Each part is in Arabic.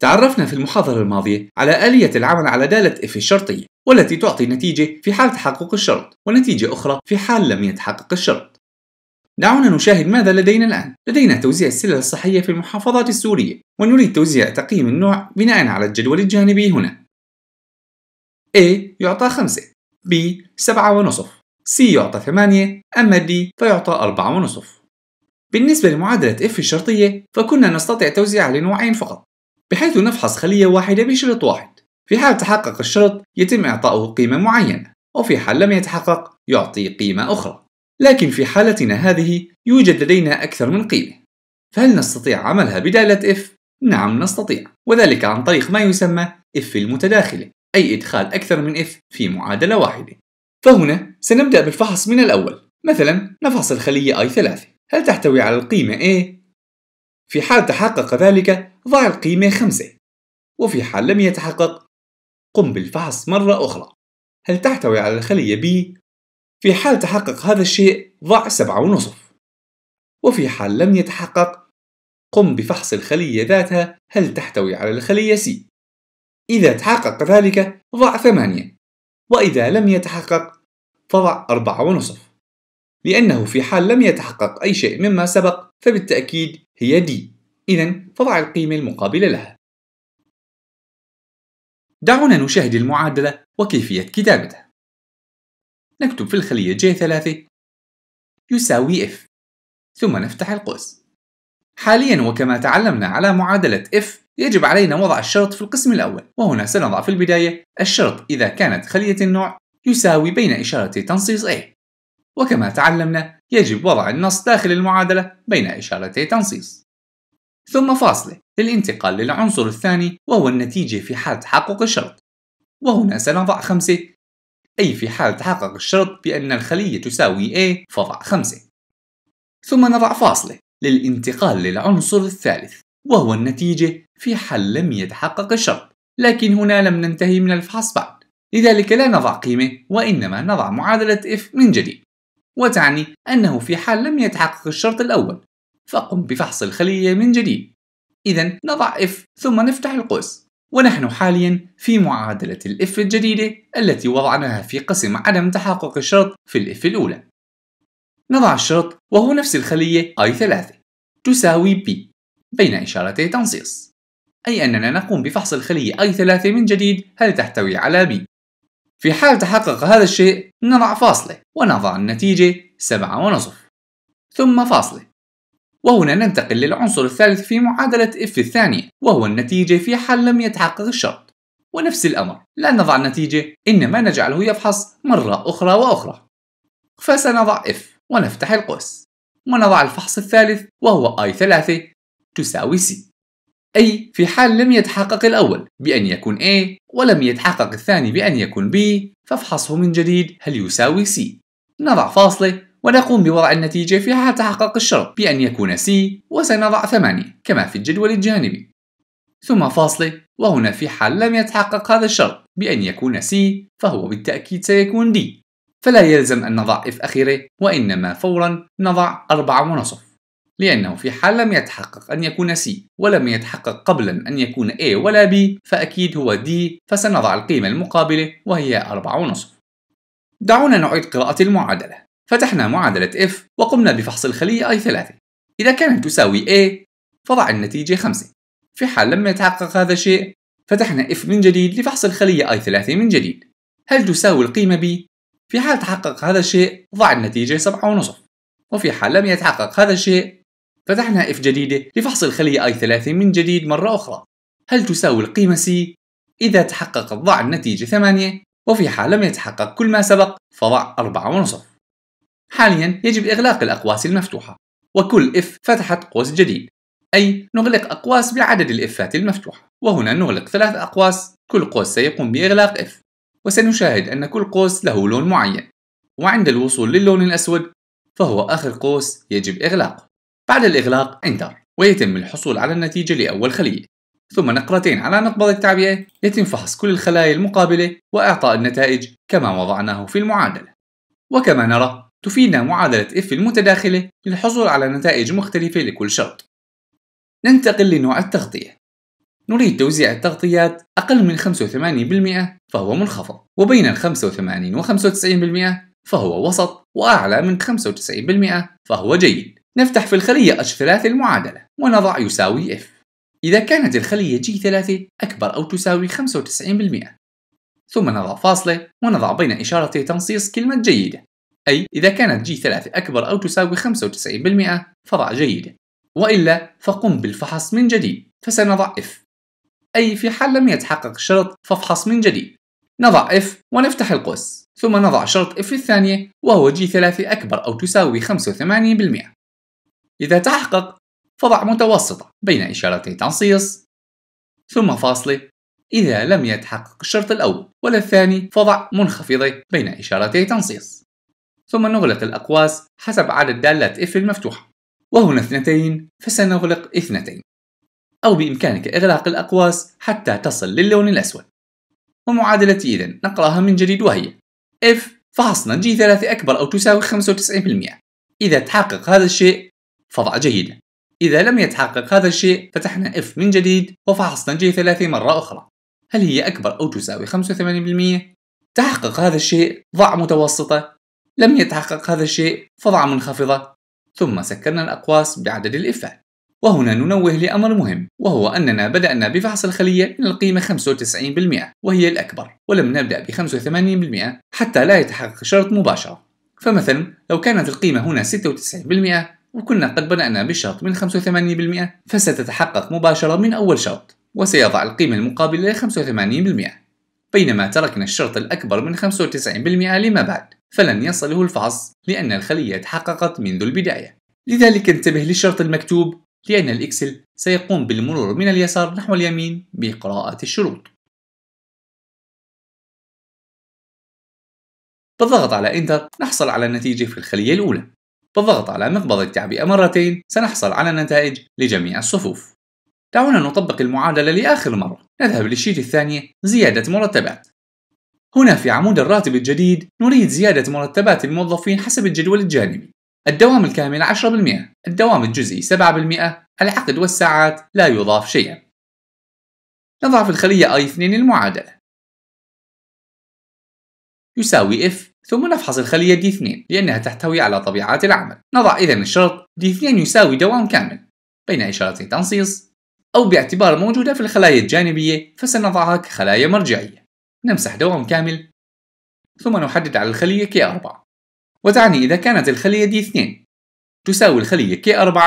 تعرفنا في المحاضرة الماضية على آلية العمل على دالة اف الشرطية والتي تعطي نتيجة في حال تحقق الشرط ونتيجة أخرى في حال لم يتحقق الشرط دعونا نشاهد ماذا لدينا الآن لدينا توزيع السلة الصحية في المحافظات السورية ونريد توزيع تقييم النوع بناء على الجدول الجانبي هنا A يعطى 5 B 7.5 C يعطى 8 أما D فيعطى 4.5 بالنسبة لمعادلة F الشرطية فكنا نستطيع توزيعها لنوعين فقط بحيث نفحص خلية واحدة بشرط واحد في حال تحقق الشرط يتم إعطاؤه قيمة معينة وفي حال لم يتحقق يعطي قيمة أخرى لكن في حالتنا هذه يوجد لدينا أكثر من قيمة فهل نستطيع عملها بدالة f؟ نعم نستطيع وذلك عن طريق ما يسمى f المتداخلة أي إدخال أكثر من f في معادلة واحدة فهنا سنبدأ بالفحص من الأول مثلا نفحص الخلية i3 هل تحتوي على القيمة A في حال تحقق ذلك ضع القيمة خمسة وفي حال لم يتحقق قم بالفحص مرة أخرى هل تحتوي على الخلية B؟ في حال تحقق هذا الشيء ضع سبعة ونصف وفي حال لم يتحقق قم بفحص الخلية ذاتها هل تحتوي على الخلية C إذا تحقق ذلك ضع ثمانية وإذا لم يتحقق فضع أربعة ونصف لأنه في حال لم يتحقق أي شيء مما سبق فبالتأكيد هي دي إذا فضع القيمة المقابلة لها دعونا نشاهد المعادلة وكيفية كتابتها نكتب في الخلية J3 يساوي F ثم نفتح القوس حاليا وكما تعلمنا على معادلة F يجب علينا وضع الشرط في القسم الأول وهنا سنضع في البداية الشرط إذا كانت خلية النوع يساوي بين إشارة تنصيص A وكما تعلمنا يجب وضع النص داخل المعادلة بين إشارتي تنصيص ثم فاصلة للانتقال للعنصر الثاني وهو النتيجة في حال تحقق الشرط وهنا سنضع خمسة أي في حال تحقق الشرط بأن الخلية تساوي A فضع خمسة ثم نضع فاصلة للانتقال للعنصر الثالث وهو النتيجة في حال لم يتحقق الشرط لكن هنا لم ننتهي من الفحص بعد لذلك لا نضع قيمة وإنما نضع معادلة F من جديد وتعني أنه في حال لم يتحقق الشرط الأول فقم بفحص الخلية من جديد إذا نضع F ثم نفتح القوس ونحن حاليا في معادلة الإف F الجديدة التي وضعناها في قسم عدم تحقق الشرط في الإف F الأولى نضع الشرط وهو نفس الخلية I3 تساوي B بين إشارتي تنصيص أي أننا نقوم بفحص الخلية I3 من جديد هل تحتوي على B في حال تحقق هذا الشيء نضع فاصلة ونضع النتيجة سبعة ونصف ثم فاصلة وهنا ننتقل للعنصر الثالث في معادلة F الثانية وهو النتيجة في حال لم يتحقق الشرط ونفس الأمر لا نضع النتيجة إنما نجعله يفحص مرة أخرى وأخرى فسنضع F ونفتح القوس ونضع الفحص الثالث وهو I3 تساوي C أي في حال لم يتحقق الأول بأن يكون A ولم يتحقق الثاني بأن يكون B فافحصه من جديد هل يساوي C نضع فاصلة ونقوم بوضع النتيجة في حال تحقق الشرط بأن يكون C وسنضع 8 كما في الجدول الجانبي ثم فاصلة وهنا في حال لم يتحقق هذا الشرط بأن يكون C فهو بالتأكيد سيكون D فلا يلزم أن نضع F أخيرة وإنما فورا نضع 4 ونصف لأنه في حال لم يتحقق أن يكون C ولم يتحقق قبلا أن يكون A ولا B فأكيد هو D فسنضع القيمة المقابلة وهي 4.5 دعونا نعيد قراءة المعادلة فتحنا معادلة F وقمنا بفحص الخلية I3 إذا كانت تساوي A فضع النتيجة 5 في حال لم يتحقق هذا الشيء فتحنا F من جديد لفحص الخلية I3 من جديد هل تساوي القيمة B؟ في حال تحقق هذا الشيء ضع النتيجة 7.5 وفي حال لم يتحقق هذا الشيء فتحنا اف جديدة لفحص الخلية I3 من جديد مرة أخرى هل تساوي القيمة C؟ إذا تحققت ضع النتيجة 8 وفي حال لم يتحقق كل ما سبق فضع 4.5 حاليا يجب إغلاق الأقواس المفتوحة وكل اف فتحت قوس جديد أي نغلق أقواس بعدد الإفات المفتوحة وهنا نغلق ثلاث أقواس كل قوس سيقوم بإغلاق اف وسنشاهد أن كل قوس له لون معين وعند الوصول للون الأسود فهو آخر قوس يجب إغلاقه بعد الإغلاق إنتر ويتم الحصول على النتيجة لأول خلية ثم نقرتين على مقبض التعبئة يتم فحص كل الخلايا المقابلة وإعطاء النتائج كما وضعناه في المعادلة وكما نرى تفيدنا معادلة F المتداخلة للحصول على نتائج مختلفة لكل شرط ننتقل لنوع التغطية نريد توزيع التغطيات أقل من 85% فهو منخفض وبين 85 و 95% فهو وسط وأعلى من 95% فهو جيد نفتح في الخلية H3 المعادلة ونضع يساوي F إذا كانت الخلية G3 أكبر أو تساوي 95% ثم نضع فاصلة ونضع بين إشارتي تنصيص كلمة جيدة أي إذا كانت G3 أكبر أو تساوي 95% فضع جيدة وإلا فقم بالفحص من جديد فسنضع F أي في حال لم يتحقق الشرط فافحص من جديد نضع F ونفتح القوس ثم نضع شرط F الثانية وهو G3 أكبر أو تساوي 85% إذا تحقق فضع متوسطة بين إشارتي تنصيص ثم فاصلة إذا لم يتحقق الشرط الأول ولا الثاني فضع منخفضة بين إشارتي تنصيص ثم نغلق الأقواس حسب عدد دالات F المفتوحة وهنا اثنتين فسنغلق اثنتين أو بإمكانك إغلاق الأقواس حتى تصل للون الأسود ومعادلتي إذا نقرأها من جديد وهي F فحصنا G3 أكبر أو تساوي 95% إذا تحقق هذا الشيء فضع جيدة إذا لم يتحقق هذا الشيء فتحنا F من جديد وفحصنا g 3 مرة أخرى هل هي أكبر أو تساوي 85%؟ تحقق هذا الشيء ضع متوسطة لم يتحقق هذا الشيء فضع منخفضة ثم سكرنا الأقواس بعدد الإفات وهنا ننوه لأمر مهم وهو أننا بدأنا بفحص الخلية من القيمة 95% وهي الأكبر ولم نبدأ ب 85% حتى لا يتحقق شرط مباشرة فمثلا لو كانت القيمة هنا 96% وكنا قد بدأنا بالشرط من 85% فستتحقق مباشرة من أول شرط وسيضع القيمة المقابلة ل 85% بينما تركنا الشرط الأكبر من 95% لما بعد فلن يصله الفحص لأن الخلية تحققت منذ البداية لذلك انتبه للشرط المكتوب لأن الإكسل سيقوم بالمرور من اليسار نحو اليمين بقراءة الشروط بالضغط على Enter نحصل على النتيجة في الخلية الأولى بالضغط على مقبض التعبئة مرتين سنحصل على نتائج لجميع الصفوف دعونا نطبق المعادلة لآخر مرة نذهب للشيت الثانية زيادة مرتبات هنا في عمود الراتب الجديد نريد زيادة مرتبات الموظفين حسب الجدول الجانبي الدوام الكامل 10% الدوام الجزئي 7% العقد والساعات لا يضاف شيئا نضع في الخلية I2 المعادلة يساوي F ثم نفحص الخلية d 2 لأنها تحتوي على طبيعات العمل نضع إذا الشرط d 2 يساوي دوام كامل بين إشارتي تنصيص أو باعتبار موجودة في الخلايا الجانبية فسنضعها كخلايا مرجعية نمسح دوام كامل ثم نحدد على الخلية K4 وتعني إذا كانت الخلية d 2 تساوي الخلية K4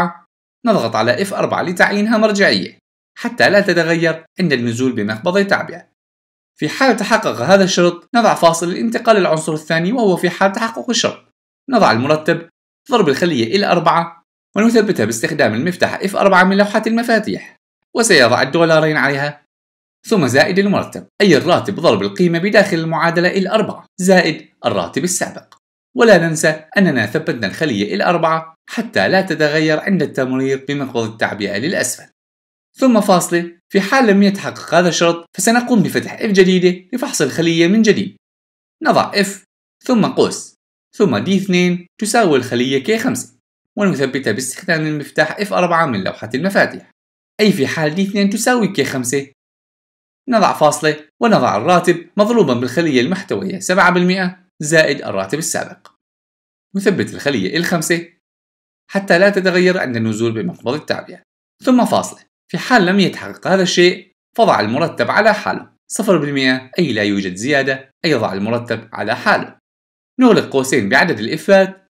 نضغط على F4 لتعيينها مرجعية حتى لا تتغير عند النزول بمقبض التعبئة في حال تحقق هذا الشرط نضع فاصل الانتقال للعنصر الثاني وهو في حال تحقق الشرط نضع المرتب ضرب الخلية إلى 4 ونثبتها باستخدام المفتاح F4 من لوحة المفاتيح وسيضع الدولارين عليها ثم زائد المرتب أي الراتب ضرب القيمة بداخل المعادلة إلى 4 زائد الراتب السابق ولا ننسى أننا ثبتنا الخلية إلى 4 حتى لا تتغير عند التمرير بمنخفض التعبئة للأسفل ثم فاصلة في حال لم يتحقق هذا الشرط فسنقوم بفتح F جديدة لفحص الخلية من جديد نضع F ثم قوس ثم D2 تساوي الخلية K5 ونثبتها باستخدام المفتاح F4 من لوحة المفاتيح أي في حال D2 تساوي K5 نضع فاصلة ونضع الراتب مضروبا بالخلية المحتوية 7% زائد الراتب السابق نثبت الخلية l L5 حتى لا تتغير عند النزول بمقبض التابع ثم فاصلة في حال لم يتحقق هذا الشيء فضع المرتب على حاله 0% أي لا يوجد زيادة أي ضع المرتب على حاله نغلق قوسين بعدد الإفات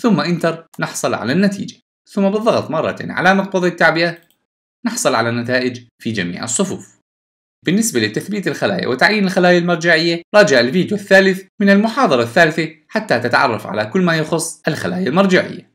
ثم انتر نحصل على النتيجة ثم بالضغط مرة على مقبض التعبئة نحصل على النتائج في جميع الصفوف بالنسبة لتثبيت الخلايا وتعيين الخلايا المرجعية راجع الفيديو الثالث من المحاضرة الثالثة حتى تتعرف على كل ما يخص الخلايا المرجعية